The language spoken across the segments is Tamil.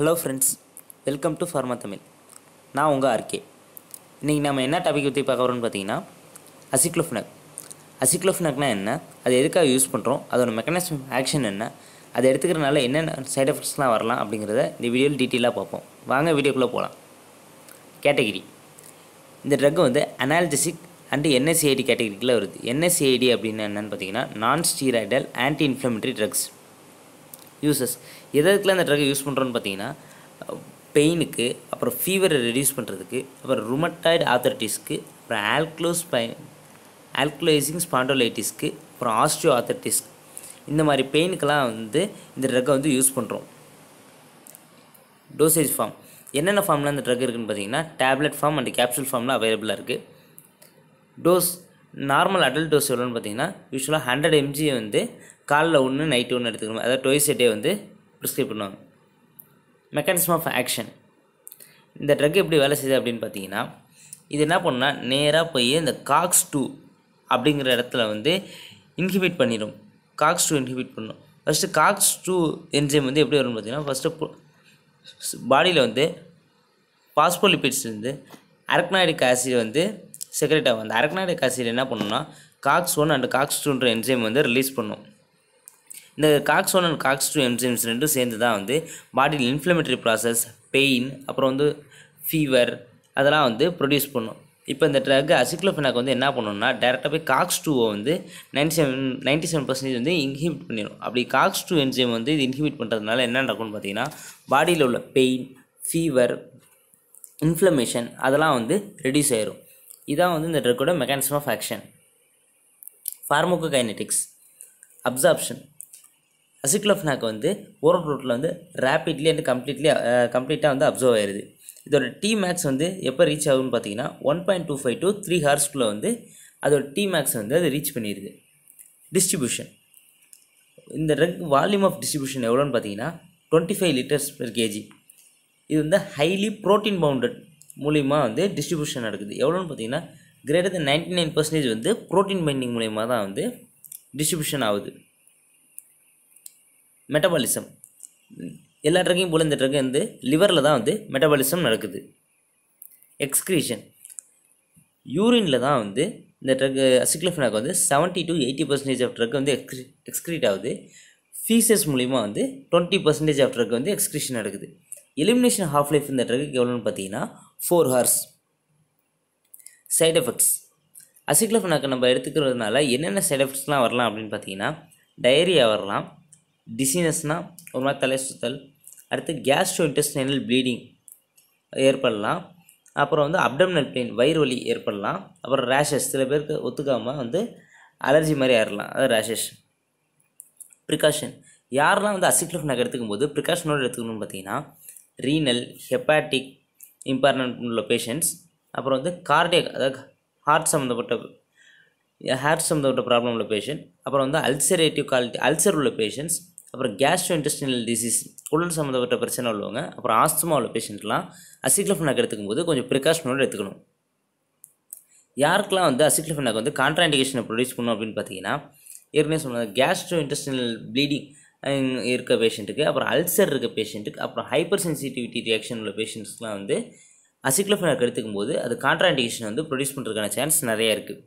hello friends welcome to pharma Tamil நான் உங்கள் ஆர்கே இன்றைக்கி நம்ம என்ன டாபிக் பற்றி பார்க்க வரோம்னு பார்த்தீங்கன்னா அசிக்ளோஃபினக் அசிக்ளோஃபினக்னால் என்ன அது எதுக்காக யூஸ் பண்ணுறோம் அதோட மெக்கானிசம் ஆக்ஷன் என்ன அதை எடுத்துக்கிறனால என்னென்ன சைட் எஃபெக்ட்ஸ்லாம் வரலாம் அப்படிங்கிறத இந்த வீடியோவில் டீட்டெயிலாக பார்ப்போம் வாங்க வீடியோக்குள்ளே போகலாம் கேட்டகிரி இந்த ட்ரக் வந்து அனாலிசிக் அண்டு என்எஸ்சிஐடி கேட்டகிரிக்குள்ளே வருது என்எஸ்சிஐடி அப்படின்னு என்னென்னு பார்த்தீங்கன்னா நான் steroidal anti inflammatory drugs uses எதற்குலாம் இந்த ட்ரக்கை யூஸ் பண்ணுறோன்னு பார்த்தீங்கன்னா பெயினுக்கு அப்புறம் ஃபீவரை ரெடியூஸ் பண்ணுறதுக்கு அப்புறம் ருமட்டாய்டு ஆத்தரிட்டிஸ்க்கு அப்புறம் ஆல்க்ளோஸ் பை ஆல்குலைசிங் ஸ்பாண்டோலைட்டிஸ்க்கு அப்புறம் ஆஸ்ட்ரியோ ஆத்தரிட்டிஸ் இந்த மாதிரி பெயினுக்கெல்லாம் வந்து இந்த ட்ரக்கை வந்து யூஸ் பண்ணுறோம் டோசேஜ் ஃபார்ம் என்னென்ன ஃபார்ம்லாம் இந்த ட்ரக் இருக்குதுன்னு பார்த்தீங்கன்னா டேப்லெட் ஃபார்ம் அண்ட் கேப்சூல் ஃபார்ம்லாம் அவைலபிளாக இருக்குது டோஸ் நார்மல் அடல்ட் டோஸ் எவ்வளோன்னு பார்த்தீங்கன்னா யூஸ்வலாக ஹண்ட்ரட் எம்ஜி வந்து காலைல ஒன்று நைட்டு ஒன்று எடுத்துக்கணும் அதாவது டொய்ஸ் டே வந்து ப்ரிஸ்கிரைப் பண்ணுவாங்க மெக்கானிசம் ஆஃப் ஆக்ஷன் இந்த ட்ரக் எப்படி வேலை செய்யுது அப்படின்னு பார்த்தீங்கன்னா இது என்ன பண்ணுன்னா நேராக போய் இந்த காக்ஸ் டூ அப்படிங்கிற இடத்துல வந்து இன்ஹிபிட் பண்ணிடும் காக்ஸ் டூ இன்ஹிபிட் பண்ணும் ஃபஸ்ட்டு காக்ஸ் டூ என்ஜைம் வந்து எப்படி வரும்னு பார்த்தீங்கன்னா ஃபஸ்ட்டு பாடியில் வந்து பாஸ்போலிபிட்ஸ் வந்து அரக்னாய்டிக் ஆசிட் வந்து செக்ரெட்டாக ஆகும் அந்த அரக்னாடிக் ஆசிட் என்ன பண்ணணும்னா காக்ஸ் ஒன் அண்ட் காக்ஸ் டூன்ற என்சைம் வந்து ரிலீஸ் பண்ணும் இந்த COX one and COX two enzymes ரெண்டும் சேர்ந்து தான் வந்து பாடியில் இன்ஃப்ளமேட்டரி ப்ராசஸ் பெயின் அப்புறம் வந்து ஃபீவர் அதெல்லாம் வந்து ப்ரொடியூஸ் பண்ணும் இப்போ இந்த ட்ரக் அசிக்ளோஃபெனாக் வந்து என்ன பண்ணணும்னா டேரெக்டாக போய் காக்ஸ் டூவை வந்து ninety seven ninety seven percentage வந்து இன்ஹிபிட் பண்ணிடும் அப்படி காக்ஸ் டூ என்ஜைம் வந்து இது இன்ஹிபிட் பண்ணுறதுனால என்ன நடக்கும்னு பார்த்தீங்கன்னா பாடியில் உள்ள பெயின் ஃபீவர் இன்ஃப்ளமேஷன் அதெல்லாம் வந்து ரெடியூஸ் ஆயிரும் இதான் வந்து இந்த ட்ரக்கோட mechanism of action pharmacokinetics absorption aceclofenac வந்து ஓரல் ரூட்டில் வந்து ரேப்பிட்லி அண்ட் கம்ப்ளீட்லி கம்ப்ளீட்டாக வந்து அப்சர்வ் ஆயிடுது இதோட டி மேக்ஸ் வந்து எப்போ ரீச் ஆகும்னு பார்த்தீங்கன்னா one point two five two three ஹார்ஸ்குள்ளே வந்து அதோட டி மேக்ஸ் வந்து அது ரீச் பண்ணிடுது டிஸ்ட்ரிபியூஷன் இந்த ட்ரக் வால்யூம் ஆஃப் டிஸ்ட்ரிபியூஷன் எவ்வளோன்னு பார்த்தீங்கன்னா twenty five litres per KG இது வந்து ஹைலி ப்ரோட்டீன் பவுண்டட் மூலிமா வந்து டிஸ்ட்ரிபியூஷன் நடக்குது எவ்வளோன்னு பார்த்தீங்கன்னா greater than ninety nine percentage வந்து ப்ரோட்டீன் பைண்டிங் மூலிமா தான் வந்து டிஸ்ட்ரிபியூஷன் ஆகுது மெட்டபாலிசம் எல்லா ட்ரக்கையும் போல இந்த ட்ரக்கு வந்து லிவரில் தான் வந்து மெட்டபாலிசம் நடக்குது எக்ஸ்க்ரீஷன் யூரினில் தான் வந்து இந்த ட்ரக் அசிக்லஃபினாக்கு வந்து seventy to eighty percentage of drug வந்து எக்ஸ்க்ரீட் ஆகுது ஃபீசஸ் மூலிமா வந்து டுவெண்ட்டி பர்சன்டேஜ் ஆஃப் ட்ரக் வந்து எக்ஸ்க்ரீஷன் நடக்குது எலிமினேஷன் ஹாஃப் லைஃப் இந்த ட்ரக்குக்கு எவ்வளோன்னு பார்த்தீங்கன்னா four hours side effects aceclofenac நம்ம எடுத்துக்கிறதுனால என்னென்ன சைட் எஃபெக்ட்ஸ்லாம் வரலாம் அப்படின்னு பார்த்தீங்கன்னா டயரியா வரலாம் டிசீனஸ்னால் ஒரு மாதிரி தலை சுத்தல் அடுத்து கேஸ்ட்ரோ இன்டெஸ்டைனல் ப்ளீடிங் ஏற்படலாம் அப்புறம் வந்து அப்டம்னல் பெயின் வயிறு வலி ஏற்படலாம் அப்புறம் ரேஷஸ் சில பேருக்கு ஒத்துக்காமல் வந்து அலர்ஜி மாதிரி ஆயிடலாம் அது ரேஷஸ் ப்ரிகாஷன் யாரெல்லாம் வந்து அசிக்லோஃபனாக் எடுத்துக்கும் போது ப்ரிகாஷனோடு எடுத்துக்கணும்னு பார்த்தீங்கன்னா ரீனல் ஹெப்பாட்டிக் இம்பார்ட்மெண்ட் உள்ள பேஷண்ட்ஸ் அப்புறம் வந்து கார்டியக் அதாவது ஹார்ட் சம்மந்தப்பட்ட ஹார்ட் சம்மந்தப்பட்ட ப்ராப்ளம் உள்ள பேஷண்ட் அப்புறம் வந்து அல்சரேட்டிவ் குவாலிட்டி அல்சர் உள்ள பேஷண்ட்ஸ் அப்புறம் கேஸ்ட்ரோ இன்டெஸ்டினல் டிசீஸ் உடல் சம்மந்தப்பட்ட பிரச்சனை உள்ளவங்க அப்புறம் ஆஸ்துமா உள்ள பேஷண்ட்லாம் அசிக்லஃபனாக் எடுத்துக்கும்போது போது கொஞ்சம் ப்ரிகாஷனோடு எடுத்துக்கணும் யாருக்கெல்லாம் வந்து அசிக்லஃபனாக் வந்து கான்ட்ராண்டிகேஷனை ப்ரொடியூஸ் பண்ணும் அப்படின்னு பார்த்தீங்கன்னா ஏற்கனவே சொன்னது கேஸ்ட்ரோ இன்டெஸ்டினல் ப்ளீடிங் இருக்க பேஷண்ட்டுக்கு அப்புறம் அல்சர் இருக்க பேஷண்ட்டுக்கு அப்புறம் ஹைப்பர் சென்சிட்டிவிட்டி ரியாக்ஷன் உள்ள பேஷண்ட்ஸ்லாம் வந்து அசிக்ளோஃபெனாக் எடுத்துக்கும் போது அது கான்ட்ராண்டிகேஷன் வந்து ப்ரொடியூஸ் பண்ணுறதுக்கான சான்ஸ் நிறையா இருக்குது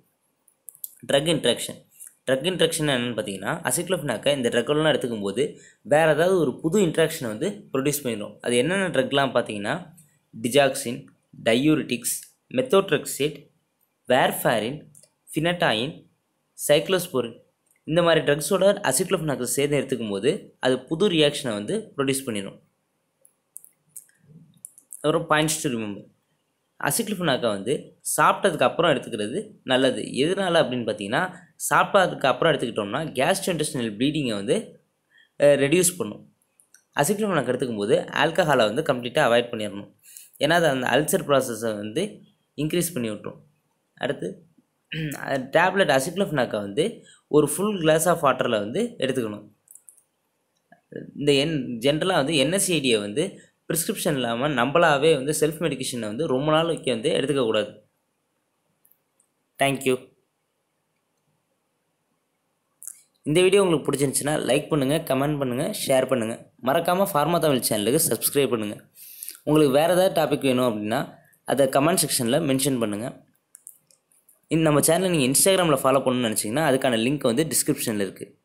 ட்ரக் இன்ட்ராக்ஷன் ட்ரக் இன்ட்ராக்ஷன் என்னென்னு பார்த்தீங்கன்னா அசிக்ளோஃபினாக்கை இந்த ட்ரக்லாம் எடுத்துக்கும் போது வேறு ஏதாவது ஒரு புது இன்ட்ராக்ஷனை வந்து ப்ரொடியூஸ் பண்ணிடும் அது என்னென்ன ட்ரக்லாம் பார்த்தீங்கன்னா டிஜாக்சின் டையூரிட்டிக்ஸ் மெத்தோட்ரக்சைட் வேர்ஃபாரின் ஃபினட்டாயின் சைக்ளோஸ்போரின் இந்த மாதிரி ட்ரக்ஸோட அசிக்ளோஃபனாக்கு சேர்ந்து எடுத்துக்கும் போது அது புது ரியாக்ஷனை வந்து ப்ரொடியூஸ் பண்ணிடும் அப்புறம் பாயிண்ட்ஸ் டு ரிமெம்பர் அசிக்ளிஃபனாக்கா வந்து சாப்பிட்டதுக்கு அப்புறம் எடுத்துக்கிறது நல்லது எதனால் அப்படின்னு பார்த்தீங்கன்னா சாப்பிட்டதுக்கு அப்புறம் எடுத்துக்கிட்டோம்னா கேஸ்ட்ரோஇன்டெஸ்டினல் ப்ளீடிங்கை வந்து ரெடியூஸ் பண்ணும் அசிக்ளிஃபனாக் எடுத்துக்கும் போது ஆல்கஹாலை வந்து கம்ப்ளீட்டாக அவாய்ட் பண்ணிடணும் ஏன்னா அது அந்த அல்சர் ப்ராசஸை வந்து இன்க்ரீஸ் பண்ணி விட்ரும் அடுத்து டேப்லெட் அசிக்ளோஃபனாக்கை வந்து ஒரு ஃபுல் கிளாஸ் ஆஃப் வாட்டரில் வந்து எடுத்துக்கணும் இந்த என் ஜென்ரலாக வந்து என்எஸ்சிஐடியை வந்து ப்ரிஸ்கிரிப்ஷன் இல்லாமல் நம்மளாவே வந்து செல்ஃப் மெடிக்கேஷனை வந்து ரொம்ப நாளைக்கு வந்து எடுத்துக்கக்கூடாது தேங்க்யூ இந்த வீடியோ உங்களுக்கு பிடிச்சிருந்துச்சுன்னா லைக் பண்ணுங்கள் கமெண்ட் பண்ணுங்கள் ஷேர் பண்ணுங்கள் மறக்காமல் ஃபார்மா தமிழ் சேனலுக்கு சப்ஸ்கிரைப் பண்ணுங்கள் உங்களுக்கு வேறு ஏதாவது டாபிக் வேணும் அப்படின்னா அதை கமெண்ட் செக்ஷனில் மென்ஷன் பண்ணுங்கள் இந்த நம்ம சேனலை நீங்கள் இன்ஸ்டாகிராமில் ஃபாலோ பண்ணணும்னு நினச்சிங்கன்னா அதுக்கான லிங்க் வந்து டிஸ்கிரிப்ஷனில் இருக்குது